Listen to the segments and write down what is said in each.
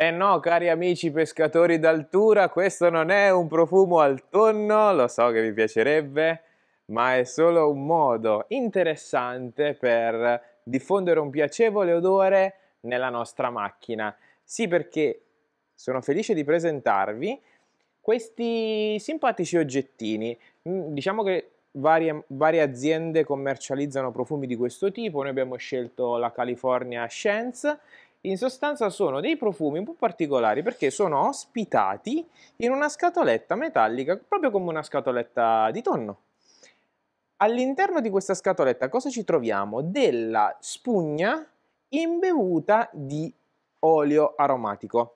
Eh no, cari amici pescatori d'altura, questo non è un profumo al tonno, lo so che vi piacerebbe, ma è solo un modo interessante per diffondere un piacevole odore nella nostra macchina. Sì, perché sono felice di presentarvi questi simpatici oggettini. Mm, diciamo che Varie, varie, aziende commercializzano profumi di questo tipo, noi abbiamo scelto la California Scents in sostanza sono dei profumi un po' particolari perché sono ospitati in una scatoletta metallica, proprio come una scatoletta di tonno. All'interno di questa scatoletta cosa ci troviamo? Della spugna imbevuta di olio aromatico.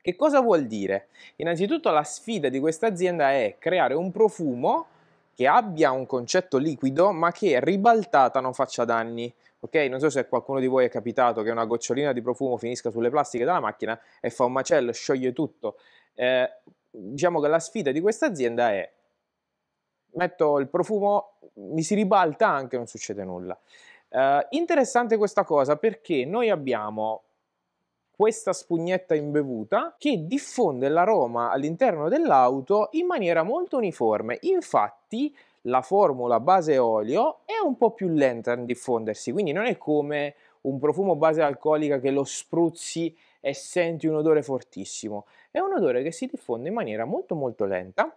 Che cosa vuol dire? Innanzitutto la sfida di questa azienda è creare un profumo che abbia un concetto liquido ma che ribaltata non faccia danni ok? Non so se a qualcuno di voi è capitato che una gocciolina di profumo finisca sulle plastiche della macchina e fa un macello, scioglie tutto. Eh, diciamo che la sfida di questa azienda è metto il profumo, mi si ribalta anche, non succede nulla. Eh, interessante questa cosa perché noi abbiamo questa spugnetta imbevuta che diffonde l'aroma all'interno dell'auto in maniera molto uniforme. Infatti la formula base olio è un po' più lenta nel diffondersi, quindi non è come un profumo base alcolica che lo spruzzi e senti un odore fortissimo. È un odore che si diffonde in maniera molto molto lenta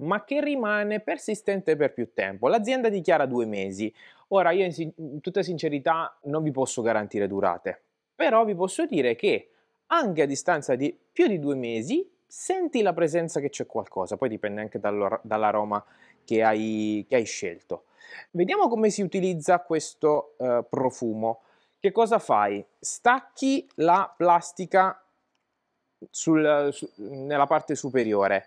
ma che rimane persistente per più tempo. L'azienda dichiara due mesi. Ora io in tutta sincerità non vi posso garantire durate, però vi posso dire che anche a distanza di più di due mesi senti la presenza che c'è qualcosa, poi dipende anche dall'aroma che hai, che hai scelto. Vediamo come si utilizza questo eh, profumo. Che cosa fai? Stacchi la plastica sul, su, nella parte superiore,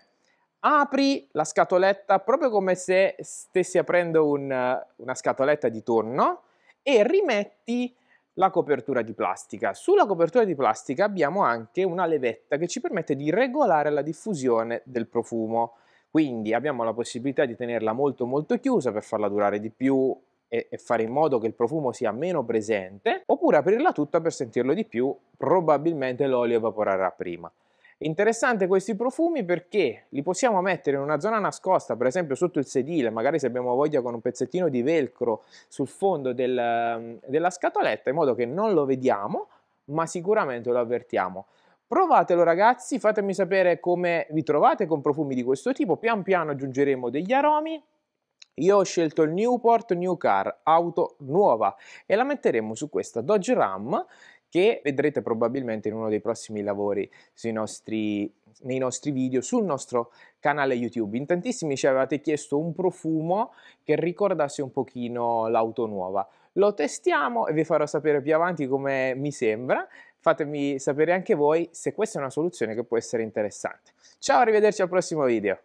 apri la scatoletta proprio come se stessi aprendo un, una scatoletta di tonno e rimetti la copertura di plastica. Sulla copertura di plastica abbiamo anche una levetta che ci permette di regolare la diffusione del profumo. Quindi abbiamo la possibilità di tenerla molto molto chiusa per farla durare di più e, fare in modo che il profumo sia meno presente, oppure aprirla tutta per sentirlo di più, probabilmente l'olio evaporerà prima. Interessante questi profumi perché li possiamo mettere in una zona nascosta, per esempio sotto il sedile, magari se abbiamo voglia con un pezzettino di velcro sul fondo del, mm, della scatoletta, in modo che non lo vediamo, ma sicuramente lo avvertiamo. Provatelo ragazzi, fatemi sapere come vi trovate con profumi di questo tipo, pian piano aggiungeremo degli aromi. Io ho scelto il Newport New Car, auto nuova, e la metteremo su questa Dodge Ram che vedrete probabilmente in uno dei prossimi lavori nostri, nei nostri video sul nostro canale YouTube. In tantissimi ci avevate chiesto un profumo che ricordasse un pochino l'auto nuova. Lo testiamo e vi farò sapere più avanti come mi sembra. Fatemi sapere anche voi se questa è una soluzione che può essere interessante. Ciao, arrivederci al prossimo video.